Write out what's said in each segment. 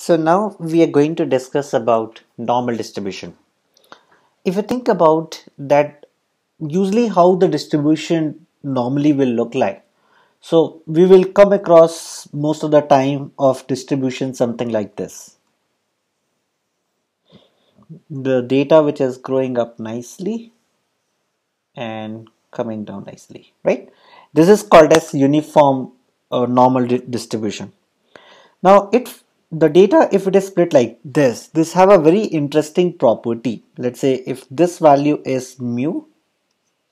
So now we are going to discuss about normal distribution. If you think about that, usually how the distribution normally will look like. So we will come across most of the time of distribution something like this. The data which is growing up nicely and coming down nicely, right? This is called as uniform or uh, normal distribution. Now it the data if it is split like this this have a very interesting property let's say if this value is mu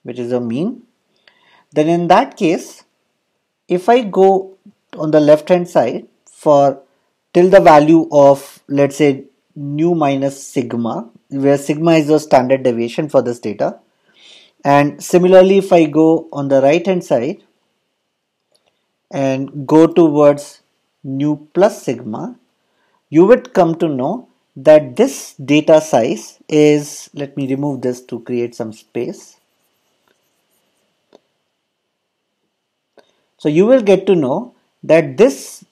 which is a mean then in that case if I go on the left hand side for till the value of let's say nu minus sigma where sigma is the standard deviation for this data and similarly if I go on the right hand side and go towards nu plus sigma you would come to know that this data size is, let me remove this to create some space. So you will get to know that this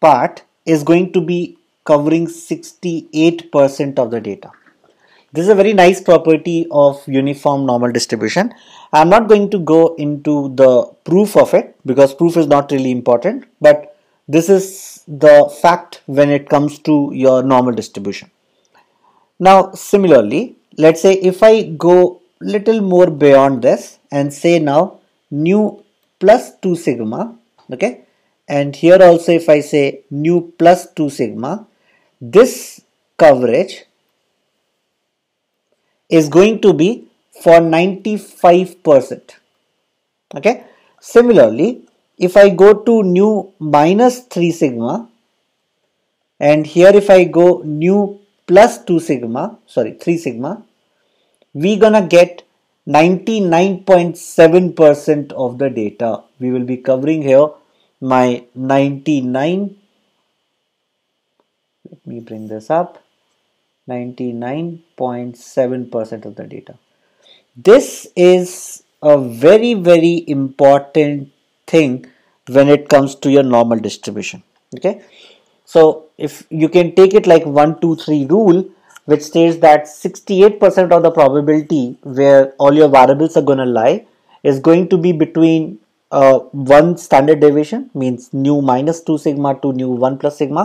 part is going to be covering 68% of the data. This is a very nice property of uniform normal distribution. I'm not going to go into the proof of it because proof is not really important, but this is the fact when it comes to your normal distribution. Now similarly, let's say if I go little more beyond this and say now nu plus 2 sigma, okay, and here also if I say nu plus 2 sigma, this coverage is going to be for 95%, okay. Similarly, if I go to nu minus 3 sigma and here if I go nu plus 2 sigma sorry 3 sigma we gonna get 99.7 percent of the data we will be covering here my 99 let me bring this up 99.7 percent of the data this is a very very important thing when it comes to your normal distribution okay so if you can take it like 1 2 3 rule which states that 68% of the probability where all your variables are going to lie is going to be between uh, one standard deviation means nu minus 2 sigma to nu 1 plus sigma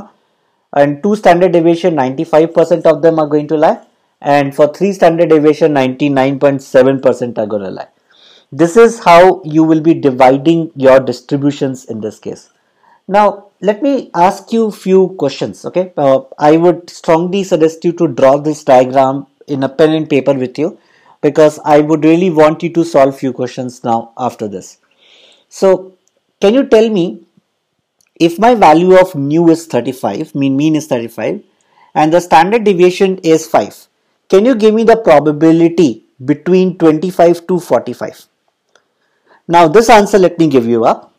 and two standard deviation 95% of them are going to lie and for three standard deviation 99.7% are going to lie this is how you will be dividing your distributions in this case. Now, let me ask you few questions, okay? Uh, I would strongly suggest you to draw this diagram in a pen and paper with you because I would really want you to solve few questions now after this. So, can you tell me if my value of mu is 35, mean mean is 35 and the standard deviation is 5, can you give me the probability between 25 to 45? Now this answer let me give you up.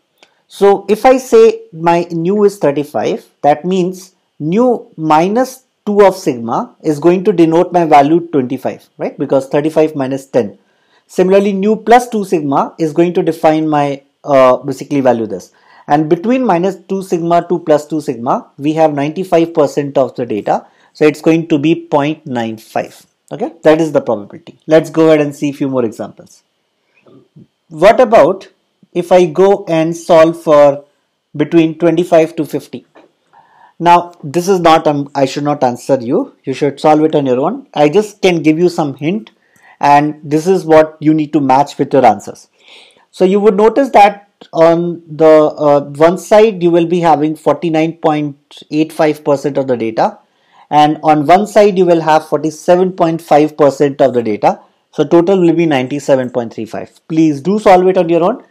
So if I say my nu is 35 that means nu minus 2 of sigma is going to denote my value 25 right because 35 minus 10. Similarly nu plus 2 sigma is going to define my uh, basically value this and between minus 2 sigma to plus 2 sigma we have 95% of the data so it's going to be 0.95 okay that is the probability let's go ahead and see few more examples what about if I go and solve for between 25 to 50? Now, this is not, um, I should not answer you. You should solve it on your own. I just can give you some hint and this is what you need to match with your answers. So you would notice that on the uh, one side, you will be having 49.85% of the data and on one side, you will have 47.5% of the data so total will be 97.35. Please do solve it on your own.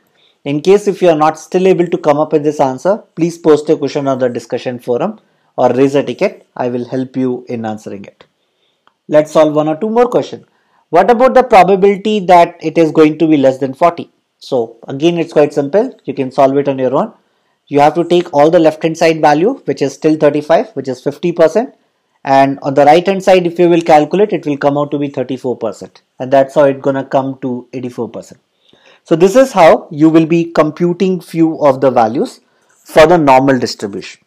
In case if you are not still able to come up with this answer, please post a question on the discussion forum or raise a ticket. I will help you in answering it. Let's solve one or two more questions. What about the probability that it is going to be less than 40? So again, it's quite simple. You can solve it on your own. You have to take all the left hand side value, which is still 35, which is 50 percent and on the right hand side if you will calculate it will come out to be 34% and that's how it's gonna come to 84%. So this is how you will be computing few of the values for the normal distribution.